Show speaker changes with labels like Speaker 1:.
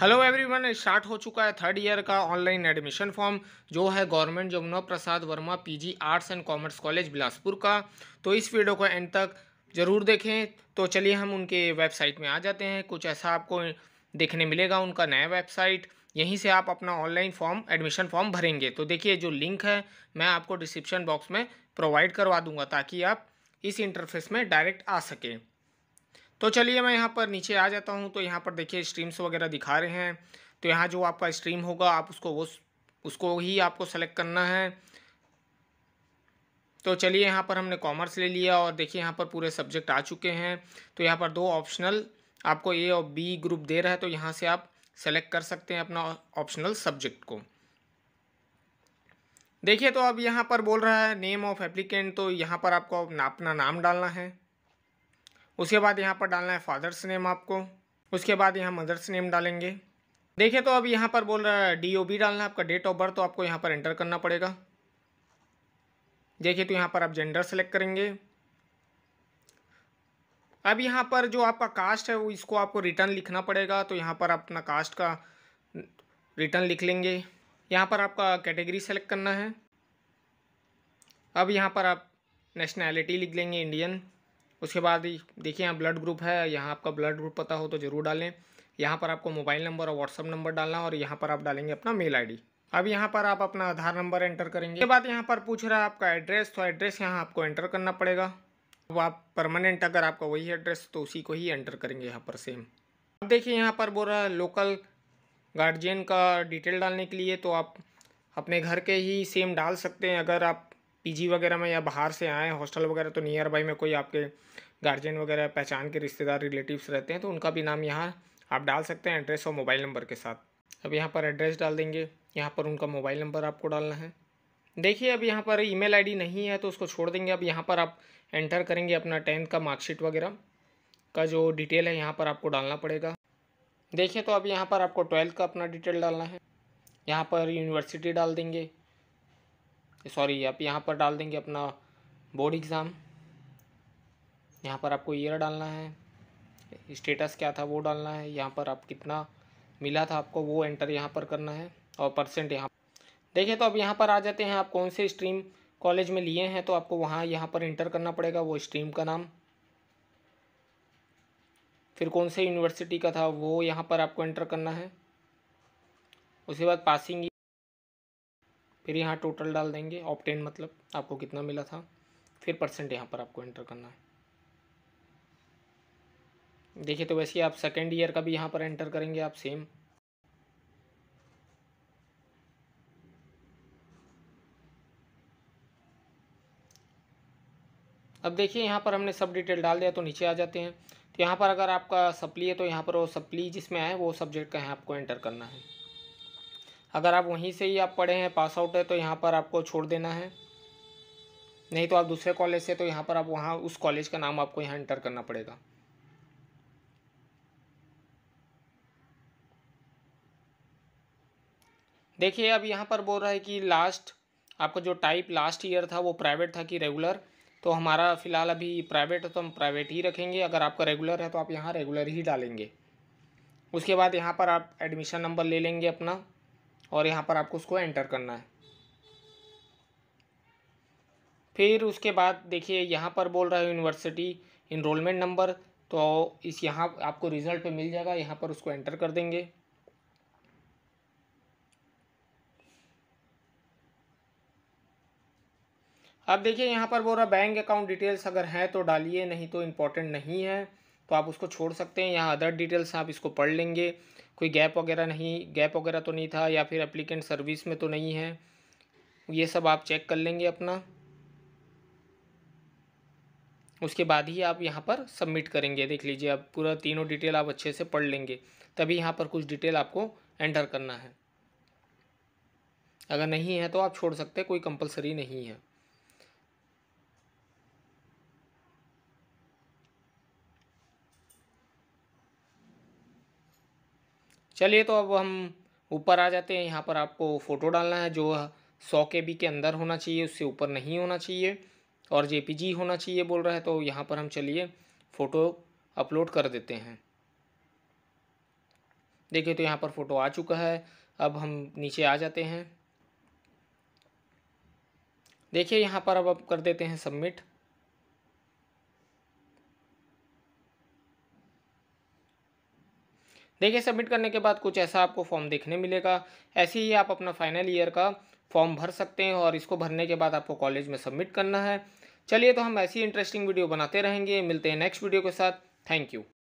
Speaker 1: hello everyone start हो चुका है थर्ड ईयर का ऑनलाइन एडमिशन फॉर्म जो है government Jamuna Prasad Verma PG arts and commerce college Bilaspur का तो इस वीडियो को एंड तक ज़रूर देखें तो चलिए हम उनके वेबसाइट में आ जाते हैं कुछ ऐसा आपको देखने मिलेगा उनका नया वेबसाइट यहीं से आप अपना ऑनलाइन फॉर्म एडमिशन फॉर्म भरेंगे तो देखिए जो लिंक है मैं आपको डिस्क्रिप्शन बॉक्स में प्रोवाइड करवा दूँगा ताकि आप इस इंटरफेस में डायरेक्ट आ सकें तो चलिए मैं यहाँ पर नीचे आ जाता हूँ तो यहाँ पर देखिए स्ट्रीम्स वगैरह दिखा रहे हैं तो यहाँ जो आपका स्ट्रीम होगा आप उसको वो उसको ही आपको सेलेक्ट करना है तो चलिए यहाँ पर हमने कॉमर्स ले लिया और देखिए यहाँ पर पूरे सब्जेक्ट आ चुके हैं तो यहाँ पर दो ऑप्शनल आपको ए और बी ग्रुप दे रहा है तो यहाँ से आप सेलेक्ट कर सकते हैं अपना ऑप्शनल सब्जेक्ट को देखिए तो अब यहाँ पर बोल रहा है नेम ऑफ एप्लीकेंट तो यहाँ पर आपको अपना नाम डालना है उसके बाद यहाँ पर डालना है फादर्स नेम आपको उसके बाद यहाँ मदर्स नेम डालेंगे देखिए तो अब यहाँ पर बोल रहा है डी ओ बी डालना है आपका डेट ऑफ बर्थ तो आपको यहाँ पर एंटर करना पड़ेगा देखिए तो यहाँ पर आप जेंडर सेलेक्ट करेंगे अब यहाँ पर जो आपका कास्ट है वो इसको आपको रिटर्न लिखना पड़ेगा तो यहाँ पर आप अपना कास्ट का रिटर्न लिख लेंगे यहाँ पर आपका कैटेगरी सेलेक्ट करना है अब यहाँ पर आप नेशनैलिटी लिख लेंगे इंडियन उसके बाद देखिए यहाँ ब्लड ग्रुप है यहाँ आपका ब्लड ग्रुप पता हो तो ज़रूर डालें यहाँ पर आपको मोबाइल नंबर और व्हाट्सअप नंबर डालना और यहाँ पर आप डालेंगे अपना मेल आईडी अब यहाँ पर आप अपना आधार नंबर एंटर करेंगे उसके बाद यहाँ पर पूछ रहा है आपका एड्रेस तो एड्रेस यहाँ आपको एंटर करना पड़ेगा अब आप परमानेंट अगर आपका वही एड्रेस तो उसी को ही एंटर करेंगे यहाँ पर सेम अब देखिए यहाँ पर बोल रहा है लोकल गार्जियन का डिटेल डालने के लिए तो आप अपने घर के ही सेम डाल सकते हैं अगर आप पीजी वगैरह में या बाहर से आए हॉस्टल वगैरह तो नियर बाई में कोई आपके गार्जियन वगैरह पहचान के रिश्तेदार रिलेटिव्स रहते हैं तो उनका भी नाम यहाँ आप डाल सकते हैं एड्रेस और मोबाइल नंबर के साथ अब यहाँ पर एड्रेस डाल देंगे यहाँ पर उनका मोबाइल नंबर आपको डालना है देखिए अब यहाँ पर ईमेल आईडी नहीं है तो उसको छोड़ देंगे अब यहाँ पर आप एंटर करेंगे अपना टेंथ का मार्कशीट वगैरह का जो डिटेल है यहाँ पर आपको डालना पड़ेगा देखिए तो अब यहाँ पर आपको ट्वेल्थ का अपना डिटेल डालना है यहाँ पर यूनिवर्सिटी डाल देंगे सॉरी आप यहाँ पर डाल देंगे अपना बोर्ड एग्ज़ाम यहाँ पर आपको ईयर डालना है स्टेटस क्या था वो डालना है यहाँ पर आप कितना मिला था आपको वो एंटर यहाँ पर करना है और परसेंट यहाँ देखिए तो अब यहाँ पर आ जाते हैं आप कौन से स्ट्रीम कॉलेज में लिए हैं तो आपको वहाँ यहाँ पर इंटर करना पड़ेगा वो स्ट्रीम का नाम फिर कौन से यूनिवर्सिटी का था वो यहाँ पर आपको एंटर करना है उसके बाद पासिंग फिर यहाँ टोटल डाल देंगे ऑप्टेन मतलब आपको कितना मिला था फिर परसेंट यहाँ पर आपको एंटर करना है देखिए तो वैसे आप सेकेंड ईयर का भी यहाँ पर एंटर करेंगे आप सेम अब देखिए यहाँ पर हमने सब डिटेल डाल दिया तो नीचे आ जाते हैं तो यहाँ पर अगर आपका सप्ली है तो यहाँ पर वो सप्ली जिसमें आए वो सब्जेक्ट का यहाँ आपको एंटर करना है अगर आप वहीं से ही आप पढ़े हैं पास आउट है तो यहाँ पर आपको छोड़ देना है नहीं तो आप दूसरे कॉलेज से तो यहाँ पर आप वहाँ उस कॉलेज का नाम आपको यहाँ इंटर करना पड़ेगा देखिए अब यहाँ पर बोल रहा है कि लास्ट आपका जो टाइप लास्ट ईयर था वो प्राइवेट था कि रेगुलर तो हमारा फ़िलहाल अभी प्राइवेट है तो हम प्राइवेट ही रखेंगे अगर आपका रेगुलर है तो आप यहाँ रेगुलर ही डालेंगे उसके बाद यहाँ पर आप एडमिशन नंबर ले लेंगे अपना और यहाँ पर आपको उसको एंटर करना है फिर उसके बाद देखिए यहाँ पर बोल रहा है यूनिवर्सिटी इनरोलमेंट नंबर तो इस यहाँ आपको रिज़ल्ट पे मिल जाएगा यहाँ पर उसको एंटर कर देंगे अब देखिए यहाँ पर बोल रहा बैंक अकाउंट डिटेल्स अगर हैं तो डालिए नहीं तो इम्पोर्टेंट नहीं है तो आप उसको छोड़ सकते हैं यहाँ अदर डिटेल्स आप इसको पढ़ लेंगे कोई गैप वगैरह नहीं गैप वगैरह तो नहीं था या फिर एप्लीकेंट सर्विस में तो नहीं है ये सब आप चेक कर लेंगे अपना उसके बाद ही आप यहाँ पर सबमिट करेंगे देख लीजिए अब पूरा तीनों डिटेल आप अच्छे से पढ़ लेंगे तभी यहाँ पर कुछ डिटेल आपको एंटर करना है अगर नहीं है तो आप छोड़ सकते कोई कंपलसरी नहीं है चलिए तो अब हम ऊपर आ जाते हैं यहाँ पर आपको फ़ोटो डालना है जो सौ के बी के अंदर होना चाहिए उससे ऊपर नहीं होना चाहिए और जे होना चाहिए बोल रहा है तो यहाँ पर हम चलिए फ़ोटो अपलोड कर देते हैं देखिए तो यहाँ पर फ़ोटो आ चुका है अब हम नीचे आ जाते हैं देखिए यहाँ पर अब अब कर देते हैं सबमिट देखिए सबमिट करने के बाद कुछ ऐसा आपको फॉर्म देखने मिलेगा ऐसे ही आप अपना फाइनल ईयर का फॉर्म भर सकते हैं और इसको भरने के बाद आपको कॉलेज में सबमिट करना है चलिए तो हम ऐसी इंटरेस्टिंग वीडियो बनाते रहेंगे मिलते हैं नेक्स्ट वीडियो के साथ थैंक यू